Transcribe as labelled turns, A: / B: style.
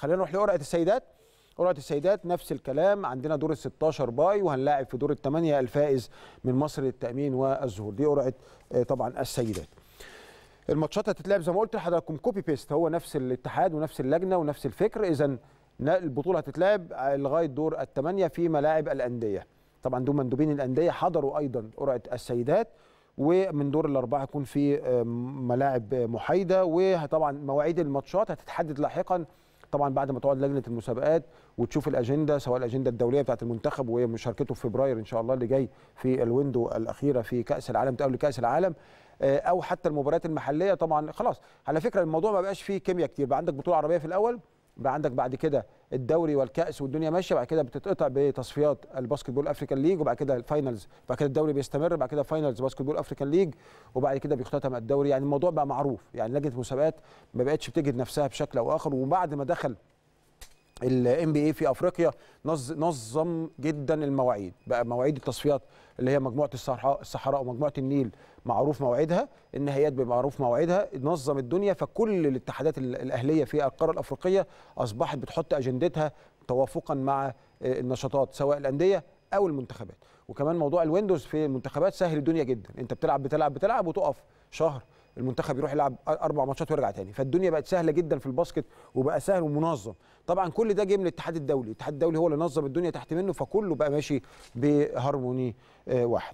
A: خلينا نروح لقرعه السيدات قرعه السيدات نفس الكلام عندنا دور ال 16 باي وهنلاعب في دور الثمانيه الفائز من مصر للتامين والزهور دي قرعه آه، طبعا السيدات الماتشات هتتلعب زي ما قلت لحضراتكم كوبي بيست هو نفس الاتحاد ونفس اللجنه ونفس الفكر اذا البطوله هتتلعب آه، لغايه دور الثمانيه في ملاعب الانديه طبعا دول مندوبين الانديه حضروا ايضا قرعه السيدات ومن دور الاربعه هيكون في آه، ملاعب محايده وطبعا مواعيد الماتشات هتتحدد لاحقا طبعا بعد ما تقعد لجنه المسابقات وتشوف الاجنده سواء الاجنده الدوليه بتاعت المنتخب ومشاركته في فبراير ان شاء الله اللي جاي في الويندو الاخيره في كاس العالم قبل كاس العالم آه، او حتى المباريات المحليه طبعا خلاص على فكره الموضوع ما بقاش فيه كيمياء كتير بقى عندك بطوله عربيه في الاول بقى عندك بعد كده الدوري والكاس والدنيا ماشيه بعد كده بتتقطع بتصفيات الباسكت بول افريكان ليج وبعد كده الفاينلز بعد كده الدوري بيستمر بعد كده فاينلز باسكت بول افريكان ليج وبعد كده بيختتم الدوري يعني الموضوع بقى معروف يعني لجنه المسابقات ما بقتش بتجد نفسها بشكل او اخر وبعد ما دخل الام بي اي في افريقيا نظم جدا المواعيد بقى مواعيد التصفيات اللي هي مجموعه الصحراء الصحراء ومجموعه النيل معروف موعدها النهائيات بمعروف موعدها نظم الدنيا فكل الاتحادات الاهليه في القاره الافريقيه اصبحت بتحط اجندتها توافقا مع آه، النشاطات سواء الانديه او المنتخبات وكمان موضوع الويندوز في المنتخبات سهل الدنيا جدا انت بتلعب بتلعب بتلعب وتقف شهر المنتخب يروح يلعب اربع ماتشات ويرجع تاني فالدنيا بقت سهله جدا في الباسكت وبقى سهل ومنظم طبعا كل ده جه من الاتحاد الدولي الاتحاد الدولي هو اللي نظم الدنيا تحت منه فكله بقى ماشي بهارموني آه، واحد